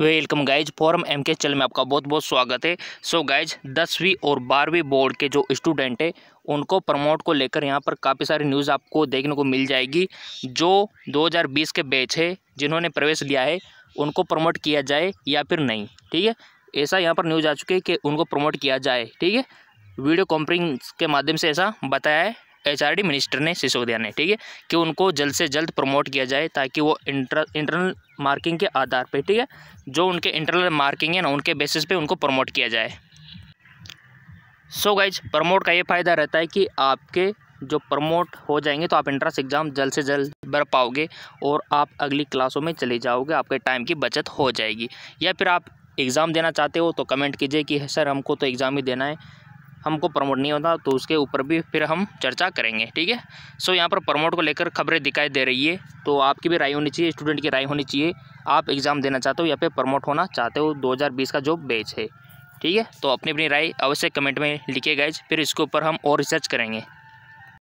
welcome guys forum M के चल में आपका बहुत बहुत स्वागत है सो गाइज दसवीं और बारहवीं बोर्ड के जो स्टूडेंट है उनको प्रमोट को लेकर यहाँ पर काफ़ी सारी न्यूज़ आपको देखने को मिल जाएगी जो 2020 के बैच है जिन्होंने प्रवेश लिया है उनको प्रमोट किया जाए या फिर नहीं ठीक है ऐसा यहाँ पर न्यूज़ आ चुकी है कि उनको प्रमोट किया जाए ठीक है वीडियो कॉन्फ्रेंस के माध्यम से ऐसा बताया है एच मिनिस्टर ने सिसोदिया ने ठीक है कि उनको जल्द से जल्द प्रमोट किया जाए ताकि वो इंटर इंटरनल मार्किंग के आधार पर ठीक है जो उनके इंटरनल मार्किंग है ना उनके बेसिस पे उनको प्रमोट किया जाए सो so गाइज प्रमोट का ये फ़ायदा रहता है कि आपके जो प्रमोट हो जाएंगे तो आप इंट्रेंस एग्ज़ाम जल्द से जल्द भर पाओगे और आप अगली क्लासों में चले जाओगे आपके टाइम की बचत हो जाएगी या फिर आप एग्ज़ाम देना चाहते हो तो कमेंट कीजिए कि सर हमको तो एग्ज़ाम ही देना है हमको प्रमोट नहीं होता तो उसके ऊपर भी फिर हम चर्चा करेंगे ठीक है सो यहाँ पर प्रमोट को लेकर खबरें दिखाई दे रही है तो आपकी भी राय होनी चाहिए स्टूडेंट की राय होनी चाहिए आप एग्ज़ाम देना चाहते हो या फिर प्रमोट होना चाहते हो 2020 का जो बैच है ठीक है तो अपनी अपनी राय अवश्य कमेंट में लिखे गए फिर इसके ऊपर हम और रिसर्च करेंगे